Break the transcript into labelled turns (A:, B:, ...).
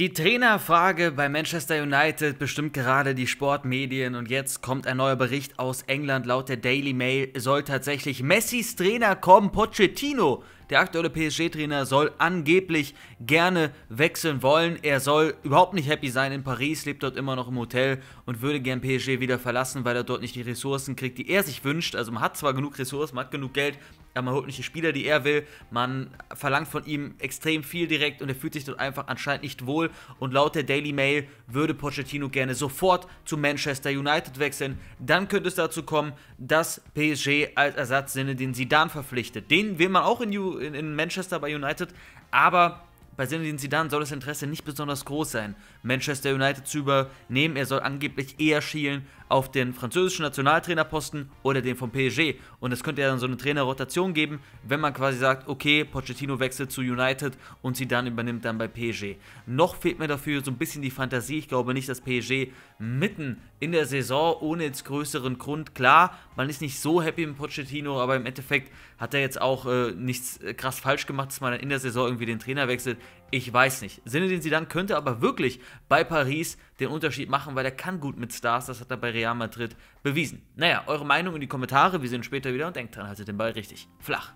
A: Die Trainerfrage bei Manchester United bestimmt gerade die Sportmedien und jetzt kommt ein neuer Bericht aus England. Laut der Daily Mail soll tatsächlich Messis Trainer kommen, Pochettino. Der aktuelle PSG-Trainer soll angeblich gerne wechseln wollen. Er soll überhaupt nicht happy sein in Paris, lebt dort immer noch im Hotel und würde gern PSG wieder verlassen, weil er dort nicht die Ressourcen kriegt, die er sich wünscht. Also man hat zwar genug Ressourcen, man hat genug Geld, aber man holt nicht die Spieler, die er will. Man verlangt von ihm extrem viel direkt und er fühlt sich dort einfach anscheinend nicht wohl. Und laut der Daily Mail würde Pochettino gerne sofort zu Manchester United wechseln. Dann könnte es dazu kommen, dass PSG als Ersatz Sinne den Sidan verpflichtet. Den will man auch in, in, in Manchester bei United, aber bei Zinedine Zidane soll das Interesse nicht besonders groß sein, Manchester United zu übernehmen. Er soll angeblich eher schielen auf den französischen Nationaltrainerposten oder den vom PSG. Und es könnte ja dann so eine Trainerrotation geben, wenn man quasi sagt, okay, Pochettino wechselt zu United und Zidane übernimmt dann bei PSG. Noch fehlt mir dafür so ein bisschen die Fantasie. Ich glaube nicht, dass PSG mitten in der Saison ohne jetzt größeren Grund, klar, man ist nicht so happy mit Pochettino, aber im Endeffekt hat er jetzt auch äh, nichts äh, krass falsch gemacht, dass man dann in der Saison irgendwie den Trainer wechselt. Ich weiß nicht. Sinne, den sie dann könnte aber wirklich bei Paris den Unterschied machen, weil er kann gut mit Stars, das hat er bei Real Madrid bewiesen. Naja, eure Meinung in die Kommentare, wir sehen uns später wieder und denkt dran, haltet den Ball richtig flach.